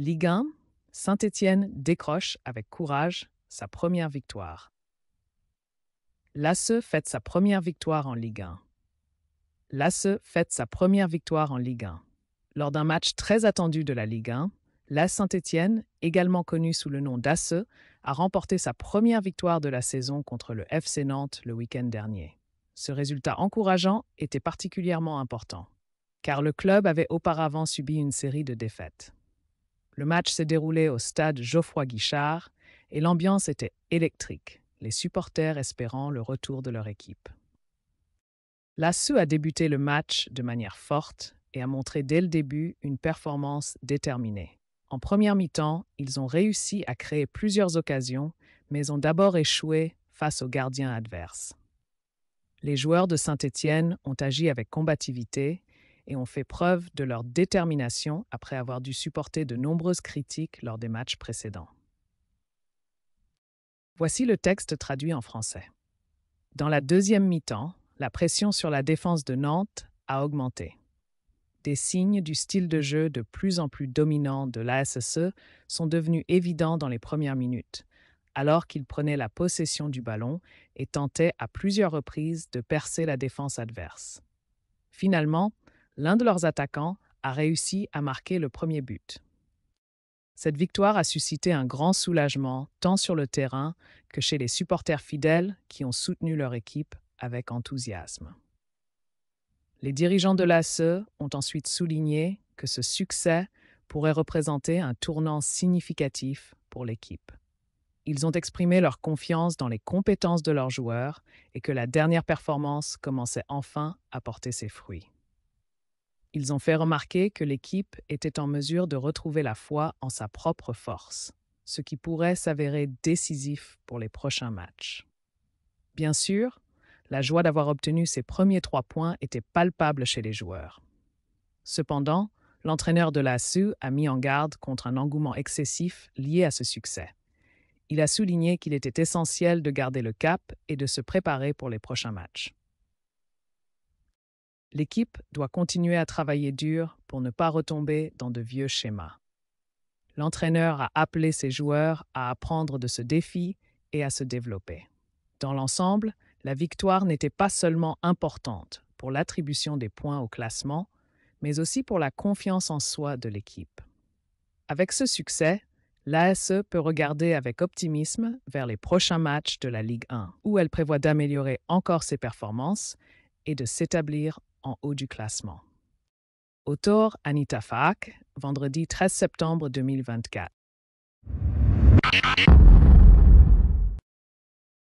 Ligue 1, Saint-Étienne décroche avec courage sa première victoire. L'ASE fête sa première victoire en Ligue 1. L'ASE fête sa première victoire en Ligue 1. Lors d'un match très attendu de la Ligue 1, la Saint-Étienne, également connue sous le nom d'ASE, a remporté sa première victoire de la saison contre le FC Nantes le week-end dernier. Ce résultat encourageant était particulièrement important, car le club avait auparavant subi une série de défaites. Le match s'est déroulé au stade Geoffroy-Guichard et l'ambiance était électrique, les supporters espérant le retour de leur équipe. Lassou a débuté le match de manière forte et a montré dès le début une performance déterminée. En première mi-temps, ils ont réussi à créer plusieurs occasions, mais ont d'abord échoué face aux gardiens adverses. Les joueurs de Saint-Étienne ont agi avec combativité et ont fait preuve de leur détermination après avoir dû supporter de nombreuses critiques lors des matchs précédents. Voici le texte traduit en français. Dans la deuxième mi-temps, la pression sur la défense de Nantes a augmenté. Des signes du style de jeu de plus en plus dominant de l'ASSE sont devenus évidents dans les premières minutes, alors qu'ils prenaient la possession du ballon et tentaient à plusieurs reprises de percer la défense adverse. Finalement, l'un de leurs attaquants a réussi à marquer le premier but. Cette victoire a suscité un grand soulagement tant sur le terrain que chez les supporters fidèles qui ont soutenu leur équipe avec enthousiasme. Les dirigeants de l'ASE ont ensuite souligné que ce succès pourrait représenter un tournant significatif pour l'équipe. Ils ont exprimé leur confiance dans les compétences de leurs joueurs et que la dernière performance commençait enfin à porter ses fruits. Ils ont fait remarquer que l'équipe était en mesure de retrouver la foi en sa propre force, ce qui pourrait s'avérer décisif pour les prochains matchs. Bien sûr, la joie d'avoir obtenu ses premiers trois points était palpable chez les joueurs. Cependant, l'entraîneur de la SU a mis en garde contre un engouement excessif lié à ce succès. Il a souligné qu'il était essentiel de garder le cap et de se préparer pour les prochains matchs. L'équipe doit continuer à travailler dur pour ne pas retomber dans de vieux schémas. L'entraîneur a appelé ses joueurs à apprendre de ce défi et à se développer. Dans l'ensemble, la victoire n'était pas seulement importante pour l'attribution des points au classement, mais aussi pour la confiance en soi de l'équipe. Avec ce succès, l'ASE peut regarder avec optimisme vers les prochains matchs de la Ligue 1, où elle prévoit d'améliorer encore ses performances et de s'établir haut du classement. Autor Anita Fak, vendredi 13 septembre 2024.